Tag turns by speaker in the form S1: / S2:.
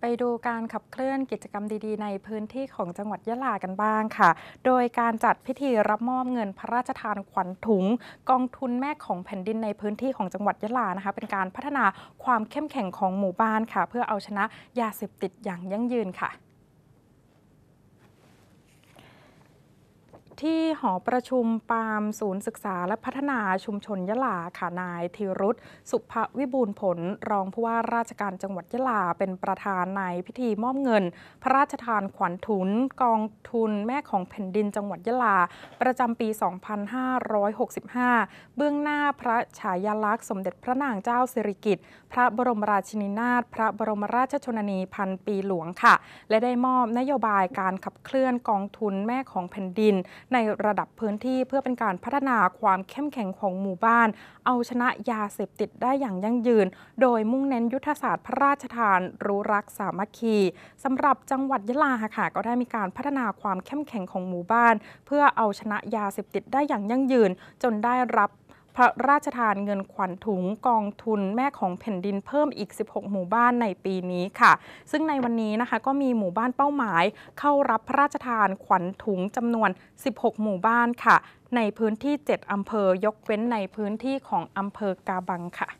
S1: ไปดูการขับเคลื่อนกิจกรรมดีๆในพื้นที่ของจังหวัดยะลากันบ้างค่ะ โดยการจัดพิธีรับมอบเงินพระราชทานขวัญถุงกองทุนแม่ของแผ่นดินในพื้นที่ของจังหวัดยะลานะคะ เป็นการพัฒนาความเข้มแข็งของหมู่บ้านค่ะ เพื่อเอาชนะยาเสพติดอย่างยั่งยืนค่ะที่หอประชุมปามศูนย์ศึกษาและพัฒนาชุมชนยะลาค่ะนายธีรุธสุภวิบูลผลรองผู้ว่าราชการจังหวัดยะลาเป็นประธานในพิธีมอบเงิน พระราชทานขวัญทุนกองทุนแม่ของแผ่นดินจังหวัดยะลา ประจำปี 2565 เบื้องหน้าพระฉายาลักษณ์สมเด็จพระนางเจ้าสิริกิติ์พระบรมราชินีนาถพระบรมราชชนนีพันปีหลวงค่ะ และได้มอบนโยบายการขับเคลื่อนกองทุนแม่ของแผ่นดินในระดับพื้นที่เพื่อเป็นการพัฒนาความเข้มแข็งของหมู่บ้าน เอาชนะยาเสพติดได้อย่างยั่งยืน โดยมุ่งเน้นยุทธศาสตร์พระราชทาน รู้รักสามัคคีสำหรับจังหวัดยะลาค่ะก็ได้มีการพัฒนาความเข้มแข็งของหมู่บ้าน เพื่อเอาชนะยาเสพติดได้อย่างยั่งยืนจนได้รับพระราชทานเงินขวัญถุงกองทุนแม่ของแผ่นดินเพิ่มอีก 16 หมู่บ้านในปีนี้ค่ะ ซึ่งในวันนี้นะคะ ก็มีหมู่บ้านเป้าหมาย เข้ารับพระราชทานขวัญถุงจำนวน 16 หมู่บ้านค่ะ ในพื้นที่ 7อำเภอ ยกเว้นในพื้นที่ของอำเภอกาบังค่ะ